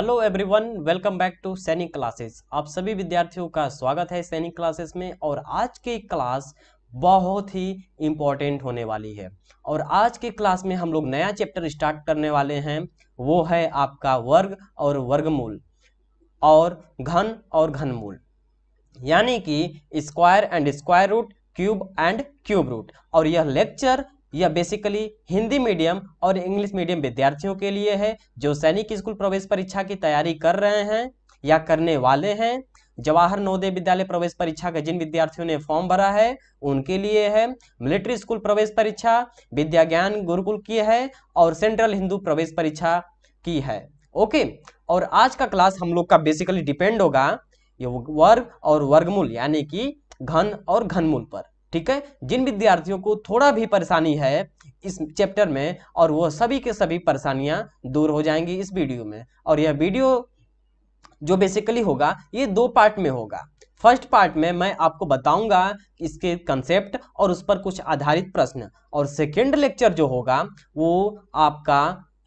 Hello everyone welcome back to Sainik classes आप सभी विद्यार्थियों का स्वागत है सैनिक क्लासेस में और आज की क्लास बहुत ही इम्पोर्टेंट होने वाली है और आज की क्लास में हम लोग नया चैप्टर स्टार्ट करने वाले हैं वो है आपका वर्ग और वर्गमूल और घन और घनमूल यानी कि square and square root cube and cube root और यह लेक्चर यह बेसिकली हिंदी मीडियम और इंग्लिश मीडियम विद्यार्थियों के लिए है जो सैनिक स्कूल प्रवेश परीक्षा की तैयारी कर रहे हैं या करने वाले हैं जवाहर नवोदय विद्यालय प्रवेश परीक्षा का जिन विद्यार्थियों ने फॉर्म भरा है उनके लिए है मिलिट्री स्कूल प्रवेश परीक्षा विद्या ज्ञान गुरुकुल की है और सेंट्रल हिंदू प्रवेश परीक्षा की है ओके और आज का क्लास हम लोग का बेसिकली डिपेंड होगा वर्ग और वर्गमूल यानी कि घन और घनमूल पर ठीक है जिन विद्यार्थियों को थोड़ा भी परेशानी है इस चैप्टर में और वो सभी के सभी परेशानियां दूर हो जाएंगी इस वीडियो में और यह वीडियो जो बेसिकली होगा ये दो पार्ट में होगा फर्स्ट पार्ट में मैं आपको बताऊंगा इसके कंसेप्ट और उस पर कुछ आधारित प्रश्न और सेकेंड लेक्चर जो होगा वो आपका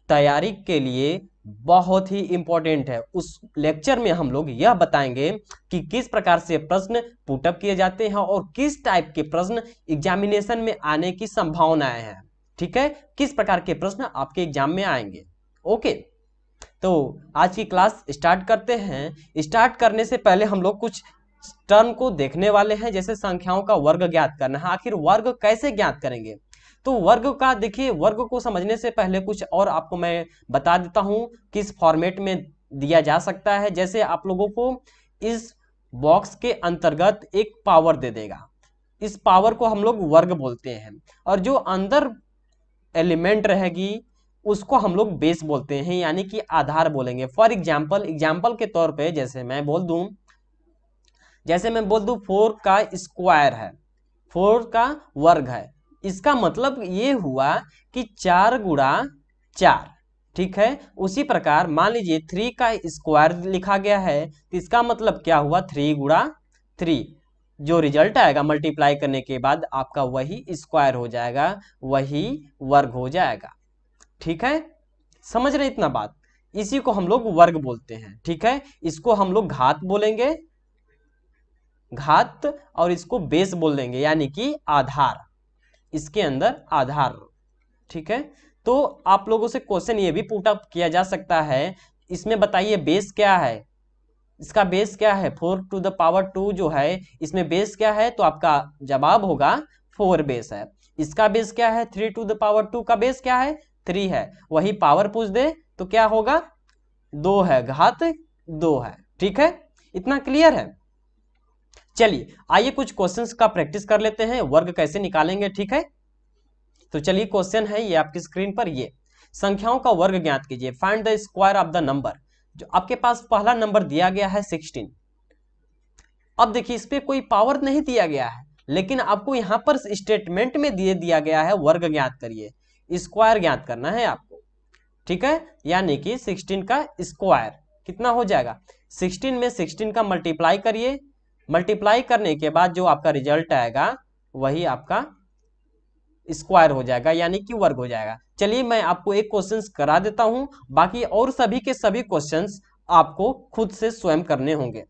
तैयारी के लिए बहुत ही इंपॉर्टेंट है उस लेक्चर में हम लोग यह बताएंगे कि किस प्रकार से प्रश्न पुटअप किए जाते हैं और किस टाइप के प्रश्न एग्जामिनेशन में आने की संभावनाएं हैं ठीक है किस प्रकार के प्रश्न आपके एग्जाम में आएंगे ओके तो आज की क्लास स्टार्ट करते हैं स्टार्ट करने से पहले हम लोग कुछ टर्म को देखने वाले हैं जैसे संख्याओं का वर्ग ज्ञात करना है आखिर वर्ग कैसे ज्ञात करेंगे तो वर्ग का देखिए वर्ग को समझने से पहले कुछ और आपको मैं बता देता हूँ किस फॉर्मेट में दिया जा सकता है जैसे आप लोगों को इस बॉक्स के अंतर्गत एक पावर दे देगा इस पावर को हम लोग वर्ग बोलते हैं और जो अंदर एलिमेंट रहेगी उसको हम लोग बेस बोलते हैं यानी कि आधार बोलेंगे फॉर एग्जाम्पल एग्जाम्पल के तौर पे जैसे मैं बोल दू जैसे मैं बोल दू फोर का स्क्वायर है फोर का वर्ग है इसका मतलब ये हुआ कि चार गुड़ा चार ठीक है उसी प्रकार मान लीजिए थ्री का स्क्वायर लिखा गया है तो इसका मतलब क्या हुआ थ्री गुड़ा थ्री जो रिजल्ट आएगा मल्टीप्लाई करने के बाद आपका वही स्क्वायर हो जाएगा वही वर्ग हो जाएगा ठीक है समझ रहे इतना बात इसी को हम लोग वर्ग बोलते हैं ठीक है इसको हम लोग घात बोलेंगे घात और इसको बेस बोल देंगे यानी कि आधार इसके अंदर आधार ठीक है तो आप लोगों से क्वेश्चन ये भी अप किया जा सकता है इसमें बताइए बेस क्या है इसका बेस क्या है four to the power two जो है इसमें बेस क्या है तो आपका जवाब होगा फोर बेस है इसका बेस क्या है three to the power two का बेस क्या है थ्री है वही पावर पूछ दे तो क्या होगा दो है घात दो है ठीक है इतना क्लियर है चलिए आइए कुछ क्वेश्चंस का प्रैक्टिस कर लेते हैं वर्ग कैसे निकालेंगे ठीक है तो चलिए क्वेश्चन है ये आपकी स्क्रीन पर ये संख्याओं का वर्ग ज्ञात कीजिए find the square of the number जो आपके पास पहला नंबर दिया गया है सिक्सटीन अब देखिए इस पर कोई पावर नहीं दिया गया है लेकिन आपको यहाँ पर स्टेटमेंट में दिए दिया गया है वर्ग ज्ञात करिए स्क्वायर ज्ञात करना है आपको ठीक है यानी कि 16 का स्क्वायर कितना हो जाएगा 16 में 16 का मल्टीप्लाई करिए मल्टीप्लाई करने के बाद जो आपका रिजल्ट आएगा वही आपका स्क्वायर हो जाएगा यानी कि वर्ग हो जाएगा चलिए मैं आपको एक क्वेश्चन करा देता हूं बाकी और सभी के सभी क्वेश्चन आपको खुद से स्वयं करने होंगे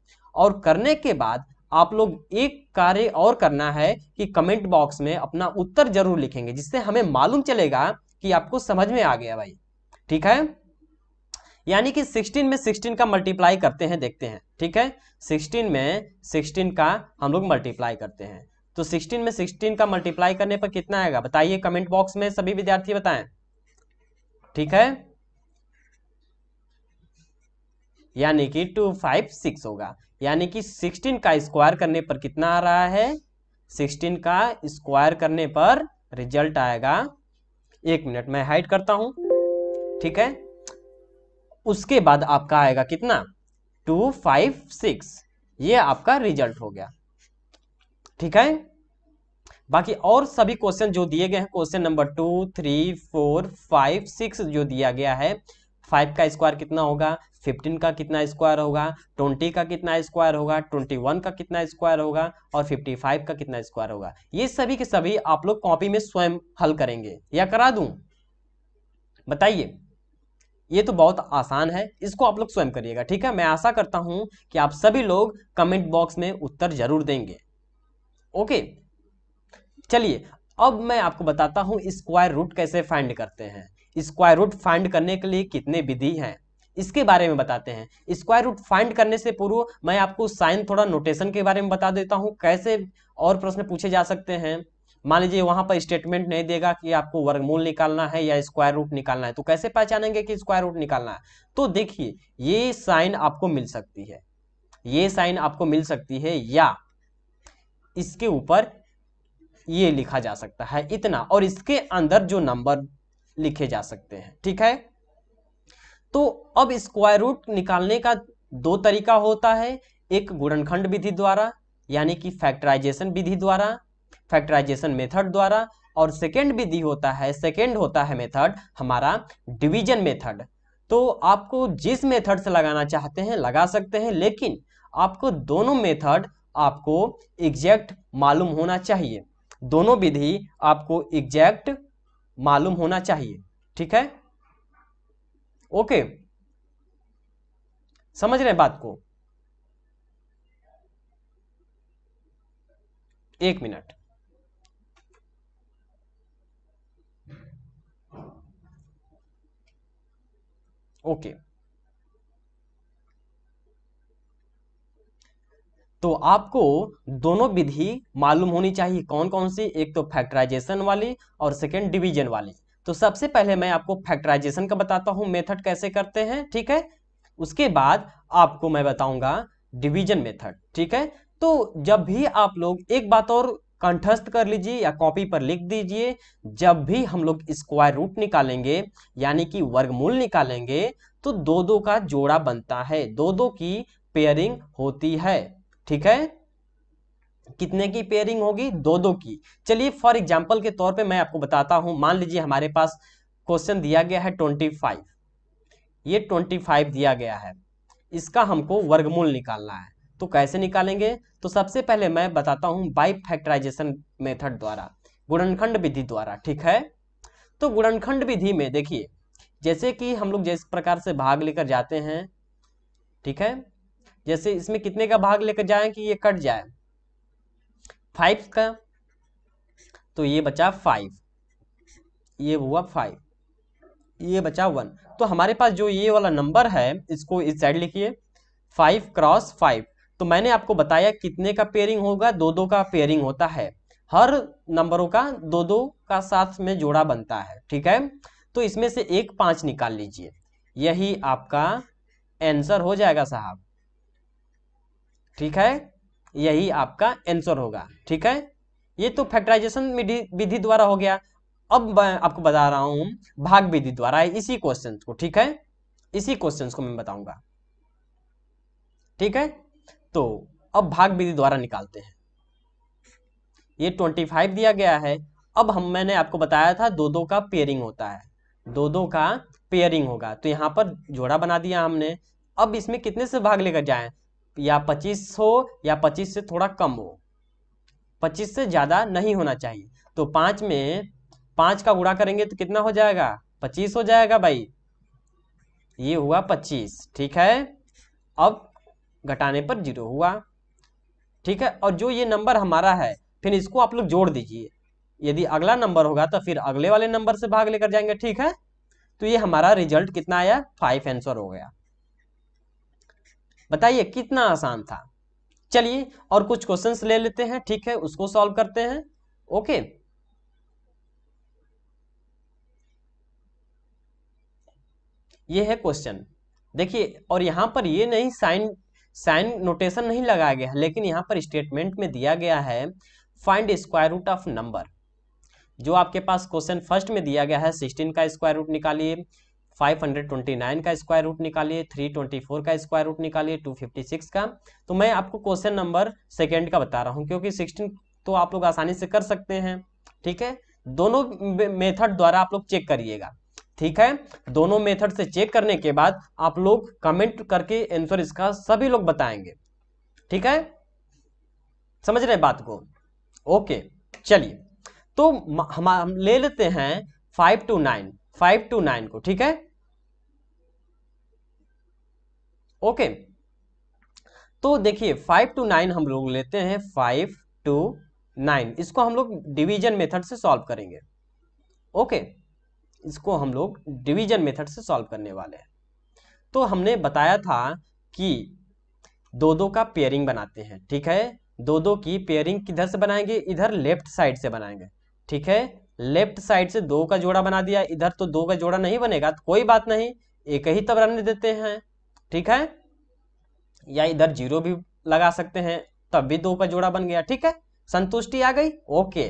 और करने के बाद आप लोग एक कार्य और करना है कि कमेंट बॉक्स में अपना उत्तर जरूर लिखेंगे जिससे हमें मालूम चलेगा कि आपको समझ में आ गया भाई ठीक है यानी कि 16 में 16 का मल्टीप्लाई करते हैं देखते हैं ठीक है सिक्सटीन में सिक्सटीन का हम लोग मल्टीप्लाई करते हैं तो सिक्सटीन में सिक्सटीन का मल्टीप्लाई करने पर कितना आएगा बताइए कमेंट बॉक्स में सभी विद्यार्थी बताएं ठीक है यानी कि टू फाइव सिक्स होगा यानी कि सिक्सटीन का स्क्वायर करने पर कितना आ रहा है सिक्सटीन का स्क्वायर करने पर रिजल्ट आएगा एक मिनट मैं हाइड करता हूं ठीक है उसके बाद आपका आएगा कितना टू फाइव सिक्स ये आपका रिजल्ट हो गया ठीक है बाकी और सभी क्वेश्चन जो दिए गए हैं question number two three four five six जो दिया गया है फाइव का स्क्वायर कितना होगा फिफ्टीन का कितना स्क्वायर होगा ट्वेंटी का कितना स्क्वायर होगा ट्वेंटी वन का कितना स्क्वायर होगा और फिफ्टी फाइव का कितना स्क्वायर होगा ये सभी के सभी आप लोग कॉपी में स्वयं हल करेंगे या करा दू बताइए ये तो बहुत आसान है इसको आप लोग स्वयं करिएगा ठीक है मैं आशा करता हूं कि आप सभी लोग कमेंट बॉक्स में उत्तर जरूर देंगे ओके चलिए अब मैं आपको बताता हूं स्क्वायर रूट कैसे फाइंड करते हैं स्क्वायर रूट फाइंड करने के लिए कितने विधि हैं इसके बारे में बताते हैं स्क्वायर रूट फाइंड करने से पूर्व मैं आपको साइन थोड़ा नोटेशन के बारे में बता देता हूं कैसे और प्रश्न पूछे जा सकते हैं मान लीजिए वहां पर स्टेटमेंट नहीं देगा कि आपको वर्गमूल निकालना है या स्क्वायर रूट निकालना है तो कैसे पहचानेंगे कि स्क्वायर रूट निकालना है तो देखिए ये साइन आपको मिल सकती है ये साइन आपको मिल सकती है या इसके ऊपर ये लिखा जा सकता है इतना और इसके अंदर जो नंबर लिखे जा सकते हैं ठीक है तो अब स्क्वायर रूट निकालने का दो तरीका होता है एक गुणनखंड विधि द्वारा यानी कि फैक्टराइजेशन विधि द्वारा फैक्टराइजेशन मेथड द्वारा और सेकेंड भी दी होता है सेकेंड होता है मेथड हमारा डिवीजन मेथड तो आपको जिस मेथड से लगाना चाहते हैं लगा सकते हैं लेकिन आपको दोनों मेथड आपको एग्जैक्ट मालूम होना चाहिए दोनों विधि आपको एग्जैक्ट मालूम होना चाहिए ठीक है ओके समझ रहे बात को एक मिनट ओके तो आपको दोनों विधि मालूम होनी चाहिए कौन कौन सी एक तो फैक्टराइजेशन वाली और सेकेंड डिवीजन वाली तो सबसे पहले मैं आपको फैक्टराइजेशन का बताता हूं मेथड कैसे करते हैं ठीक है उसके बाद आपको मैं बताऊंगा डिवीजन मेथड ठीक है तो जब भी आप लोग एक बात और कंठस्थ कर लीजिए या कॉपी पर लिख दीजिए जब भी हम लोग स्क्वायर रूट निकालेंगे यानी कि वर्गमूल निकालेंगे तो दो दो का जोड़ा बनता है दो दो की पेयरिंग होती है ठीक है कितने की पेयरिंग होगी दो दो की चलिए फॉर एग्जाम्पल के तौर पे मैं आपको बताता हूं मान लीजिए हमारे पास क्वेश्चन दिया गया है ट्वेंटी फाइव ये ट्वेंटी फाइव दिया गया है इसका हमको वर्गमूल निकालना है तो कैसे निकालेंगे तो सबसे पहले मैं बताता हूं बाई फैक्टराइजेशन मेथड द्वारा गुणनखंड विधि द्वारा ठीक है तो गुणनखंड विधि में देखिए जैसे कि हम लोग जिस प्रकार से भाग लेकर जाते हैं ठीक है जैसे इसमें कितने का भाग लेकर जाए कि ये कट जाए फाइव का तो ये बचा फाइव ये हुआ फाइव ये बचा वन तो हमारे पास जो ये वाला नंबर है इसको इस साइड लिखिए फाइव क्रॉस फाइव तो मैंने आपको बताया कितने का पेयरिंग होगा दो दो का पेयरिंग होता है हर नंबरों का दो दो का साथ में जोड़ा बनता है ठीक है तो इसमें से एक पांच निकाल लीजिए यही आपका आंसर हो जाएगा साहब ठीक है यही आपका आंसर होगा ठीक है ये तो फैक्टराइजेशन विधि द्वारा हो गया अब मैं आपको बता रहा हूं भाग विधि द्वारा इसी क्वेश्चन को ठीक है इसी क्वेश्चन को मैं बताऊंगा ठीक है तो अब भाग विधि द्वारा निकालते हैं ये ट्वेंटी फाइव दिया गया है अब हम मैंने आपको बताया था दो दो का पेयरिंग होता है दो दो का पेयरिंग होगा तो यहाँ पर जोड़ा बना दिया हमने अब इसमें कितने से भाग लेकर जाए या पच्चीस हो या पच्चीस से थोड़ा कम हो पच्चीस से ज़्यादा नहीं होना चाहिए तो पांच में पांच का गुणा करेंगे तो कितना हो जाएगा पच्चीस हो जाएगा भाई ये हुआ पच्चीस ठीक है अब घटाने पर जीरो हुआ ठीक है और जो ये नंबर हमारा है फिर इसको आप लोग जोड़ दीजिए यदि अगला नंबर होगा तो फिर अगले वाले नंबर से भाग लेकर जाएंगे ठीक है तो ये हमारा रिजल्ट कितना आया फाइव आंसर हो गया बताइए कितना आसान था चलिए और कुछ क्वेश्चंस ले लेते हैं ठीक है उसको सॉल्व करते हैं ओके ये है क्वेश्चन देखिए और यहां पर ये नहीं साइन साइन नोटेशन नहीं लगाया गया लेकिन यहाँ पर स्टेटमेंट में दिया गया है find square root of number जो आपके पास क्वेश्चन फर्स्ट में दिया गया है सिक्सटीन का स्क्वायर रूट निकालिए 529 का स्क्वायर रूट निकालिए 324 का स्क्वायर रूट निकालिए 256 का तो मैं आपको क्वेश्चन नंबर सेकेंड का बता रहा हूँ क्योंकि 16 तो आप लोग आसानी से कर सकते हैं ठीक है दोनों मेथड द्वारा आप लोग चेक करिएगा ठीक है दोनों मेथड से चेक करने के बाद आप लोग कमेंट करके आंसर इसका सभी लोग बताएंगे ठीक है समझ रहे बात को ओके चलिए तो हम, हम ले लेते हैं five two nine five two nine को ठीक है ओके तो देखिए फाइव टू नाइन हम लोग लेते हैं फाइव टू नाइन इसको हम लोग डिवीजन मेथड से सॉल्व करेंगे ओके okay. इसको हम लोग डिवीजन मेथड से सॉल्व करने वाले हैं तो हमने बताया था कि दो दो का पेयरिंग बनाते हैं ठीक है दो दो की पेयरिंग किधर से बनाएंगे इधर लेफ्ट साइड से बनाएंगे ठीक है लेफ्ट साइड से दो का जोड़ा बना दिया इधर तो दो का जोड़ा नहीं बनेगा तो कोई बात नहीं एक ही तब रहने देते हैं ठीक है या इधर जीरो भी लगा सकते हैं तब भी दो का जोड़ा बन गया ठीक है संतुष्टि आ गई ओके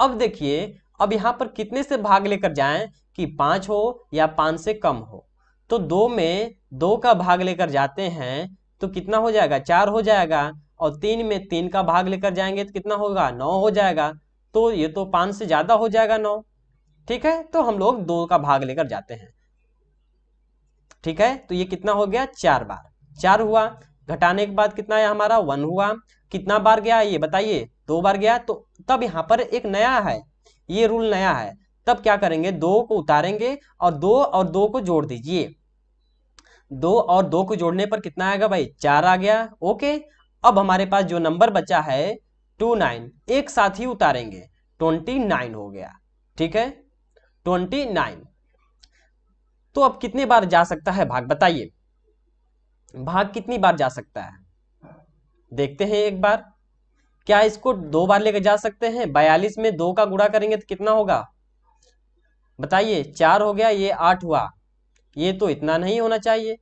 अब देखिए अब यहाँ पर कितने से भाग लेकर जाएं कि पाँच हो या पाँच से कम हो तो दो में दो का भाग लेकर जाते हैं तो कितना हो जाएगा चार हो जाएगा और तीन में तीन का भाग लेकर जाएंगे तो कितना होगा नौ हो जाएगा तो ये तो पाँच से ज़्यादा हो जाएगा नौ ठीक है तो हम लोग दो का भाग लेकर जाते हैं ठीक है तो ये कितना हो गया चार बार चार हुआ घटाने के बाद कितना है हमारा वन हुआ कितना बार गया ये बताइए दो बार गया तो तब यहाँ पर एक नया है ये रूल नया है तब क्या करेंगे दो को उतारेंगे और दो और दो को जोड़ दीजिए दो और दो को जोड़ने पर कितना आएगा भाई चार आ गया ओके अब हमारे पास जो नंबर बचा है टू नाइन एक साथ ही उतारेंगे ट्वेंटी नाइन हो गया ठीक है ट्वेंटी नाइन तो अब कितने बार जा सकता है भाग बताइए भाग कितनी बार जा सकता है देखते हैं एक बार क्या इसको दो बार लेकर जा सकते हैं बयालीस में दो का गुड़ा करेंगे तो कितना होगा बताइए चार हो गया ये आठ हुआ ये तो इतना नहीं होना चाहिए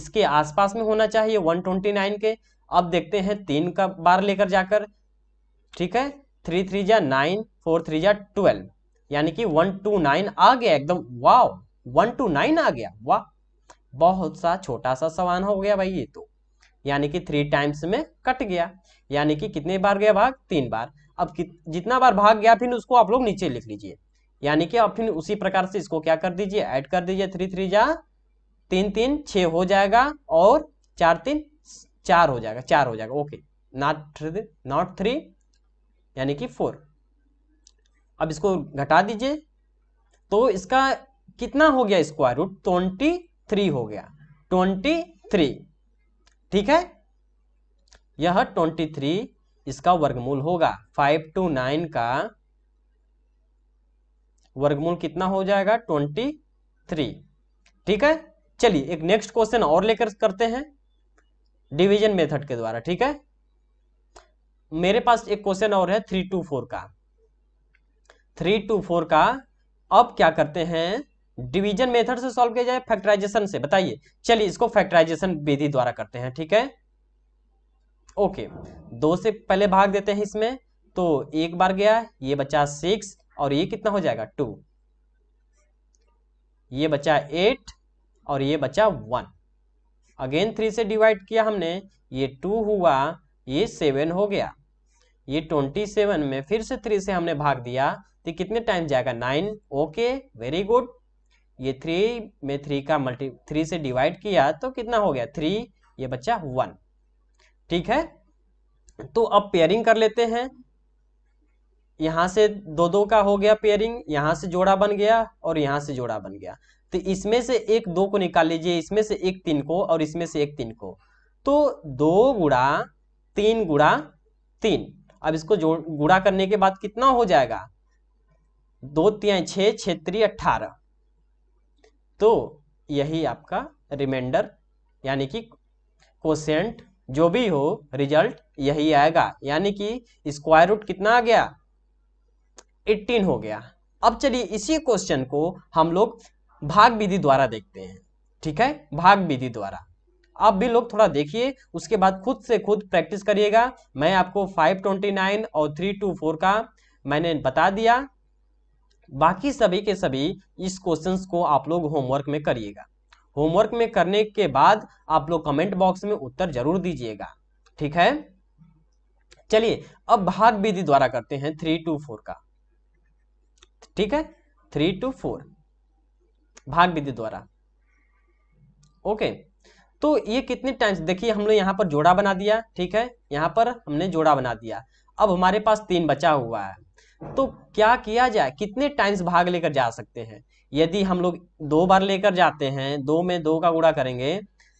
इसके आसपास में होना चाहिए 129 के अब देखते हैं तीन का बार लेकर जाकर ठीक है थ्री थ्री जा नाइन फोर थ्री जा ट्वेल्व यानी कि वन टू नाइन आ गया एकदम वाह वन टू नाइन आ गया वाह बहुत सा छोटा सा सवाल हो गया भाई ये तो यानी कि थ्री टाइम्स में कट गया यानी कि कितने बार गया भाग तीन बार अब जितना बार भाग गया फिर उसको आप लोग नीचे लिख लीजिए यानी कि अब फिर उसी प्रकार से इसको क्या कर दीजिए ऐड कर दीजिए थ्री थ्री जा तीन तीन छ हो जाएगा और चार तीन चार हो जाएगा चार हो जाएगा ओके नॉट नॉट थ्री यानी कि फोर अब इसको घटा दीजिए तो इसका कितना हो गया स्क्वायर रूट ट्वेंटी थ्री हो गया ट्वेंटी थ्री ठीक है यह ट्वेंटी थ्री इसका वर्गमूल होगा फाइव टू नाइन का वर्गमूल कितना हो जाएगा ट्वेंटी थ्री ठीक है चलिए एक नेक्स्ट क्वेश्चन और लेकर करते हैं डिवीजन मेथड के द्वारा ठीक है मेरे पास एक क्वेश्चन और है थ्री टू फोर का थ्री टू फोर का अब क्या करते हैं डिवीजन मेथड से सॉल्व किया जाए फैक्टराइजेशन से बताइए चलिए इसको फैक्टराइजेशन विधि द्वारा करते हैं ठीक है ओके दो से पहले भाग देते हैं इसमें तो एक बार गया ये बचा सिक्स और ये कितना हो जाएगा टू ये बचा एट और ये बचा वन अगेन थ्री से डिवाइड किया हमने ये टू हुआ ये सेवन हो गया ये ट्वेंटी सेवन में फिर से थ्री से हमने भाग दिया तो कितने टाइम जाएगा नाइन ओके वेरी गुड ये थ्री में थ्री का मल्टी थ्री से डिवाइड किया तो कितना हो गया थ्री ये बच्चा वन ठीक है तो अब पेयरिंग कर लेते हैं यहां से दो दो का हो गया पेयरिंग यहां से जोड़ा बन गया और यहां से जोड़ा बन गया तो इसमें से एक दो को निकाल लीजिए इसमें से एक तीन को और इसमें से एक तीन को तो दो गुड़ा तीन गुड़ा तीन अब इसको जोड़ गुड़ा करने के बाद कितना हो जाएगा दो तीन छे छेत्री अट्ठारह तो यही आपका रिमाइंडर यानी कि कोसेंट जो भी हो रिजल्ट यही आएगा यानी कि स्क्वायर रूट कितना आ गया 18 हो गया अब चलिए इसी क्वेश्चन को हम लोग भाग विधि द्वारा देखते हैं ठीक है भाग विधि द्वारा आप भी लोग थोड़ा देखिए उसके बाद खुद से खुद प्रैक्टिस करिएगा मैं आपको 529 और 324 का मैंने बता दिया बाकी सभी के सभी इस क्वेश्चंस को आप लोग होमवर्क में करिएगा होमवर्क में करने के बाद आप लोग कमेंट बॉक्स में उत्तर जरूर दीजिएगा ठीक है चलिए अब भाग विधि द्वारा करते हैं थ्री टू फोर का ठीक है थ्री टू फोर भाग विधि द्वारा ओके तो ये कितने टाइम्स देखिए हम लोग पर जोड़ा बना दिया ठीक है यहां पर हमने जोड़ा बना दिया अब हमारे पास तीन बचा हुआ है तो क्या किया जाए कितने टाइम्स भाग लेकर जा सकते हैं यदि हम लोग दो बार लेकर जाते हैं दो में दो का गुड़ा करेंगे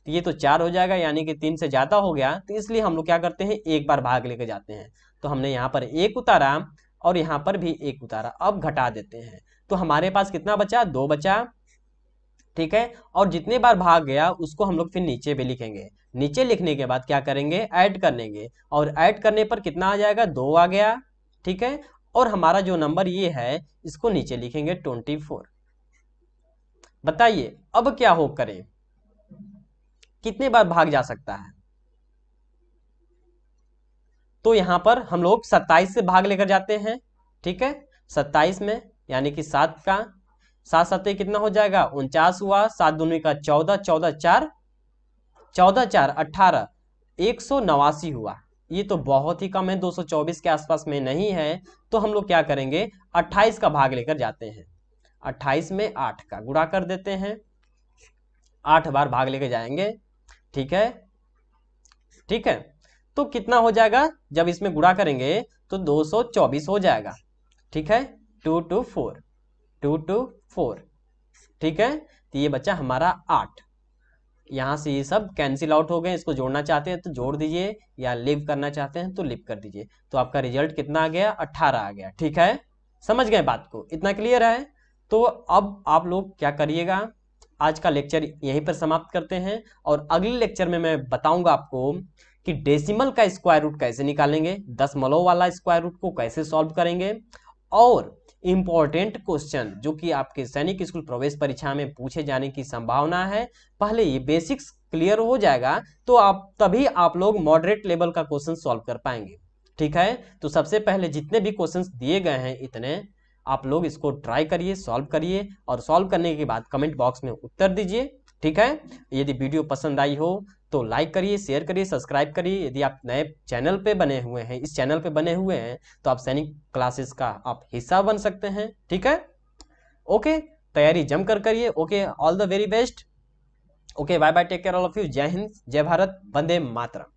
तो ये तो चार हो जाएगा यानी कि तीन से ज़्यादा हो गया तो इसलिए हम लोग क्या करते हैं एक बार भाग लेकर जाते हैं तो हमने यहाँ पर एक उतारा और यहाँ पर भी एक उतारा अब घटा देते हैं तो हमारे पास कितना बचा दो बचा ठीक है और जितने बार भाग गया उसको हम लोग फिर नीचे भी लिखेंगे नीचे लिखने के बाद क्या करेंगे ऐड कर लेंगे और ऐड करने पर कितना आ जाएगा दो आ गया ठीक है और हमारा जो नंबर ये है इसको नीचे लिखेंगे ट्वेंटी फोर बताइए अब क्या हो करे कितने बार भाग जा सकता है तो यहां पर हम लोग 27 से भाग लेकर जाते हैं ठीक है 27 में यानी कि सात का सात सत्य कितना हो जाएगा उनचास हुआ सात दूनी का चौदह चौदह चार चौदह चार अट्ठारह एक सौ नवासी हुआ ये तो बहुत ही कम है 224 के आसपास में नहीं है तो हम लोग क्या करेंगे 28 का भाग लेकर जाते हैं अट्ठाईस में आठ का गुड़ा कर देते हैं आठ बार भाग लेके जाएंगे ठीक है ठीक है तो कितना हो जाएगा जब इसमें गुड़ा करेंगे तो 224 हो जाएगा ठीक है two two four two two four ठीक है तो ये बच्चा हमारा आठ यहाँ से ये सब कैंसिल आउट हो गए इसको जोड़ना चाहते हैं तो जोड़ दीजिए या लिव करना चाहते हैं तो लिव कर दीजिए तो आपका रिजल्ट कितना आ गया अट्ठारह आ गया ठीक है समझ गए बात को इतना क्लियर है तो अब आप लोग क्या करिएगा आज का लेक्चर यहीं पर समाप्त करते हैं और अगले लेक्चर में मैं बताऊंगा आपको कि डेसिमल का स्क्वायर रूट कैसे निकालेंगे दस मलो वाला स्क्वायर रूट को कैसे सॉल्व करेंगे और इम्पॉर्टेंट क्वेश्चन जो कि आपके सैनिक स्कूल प्रवेश परीक्षा में पूछे जाने की संभावना है पहले ये बेसिक्स क्लियर हो जाएगा तो आप तभी आप लोग मॉडरेट लेवल का क्वेश्चन सॉल्व कर पाएंगे ठीक है तो सबसे पहले जितने भी क्वेश्चंस दिए गए हैं इतने आप लोग इसको ट्राई करिए सॉल्व करिए और सॉल्व करने के बाद कमेंट बॉक्स में उत्तर दीजिए ठीक है यदि वीडियो पसंद आई हो तो लाइक करिए शेयर करिए सब्सक्राइब करिए यदि आप नए चैनल पे बने हुए हैं इस चैनल पे बने हुए हैं तो आप सैनिक क्लासेस का आप हिस्सा बन सकते हैं ठीक है ओके तैयारी जमकर करिए okay all the very best okay bye bye take care all of you जय हिंद जय भारत वंदे मातरम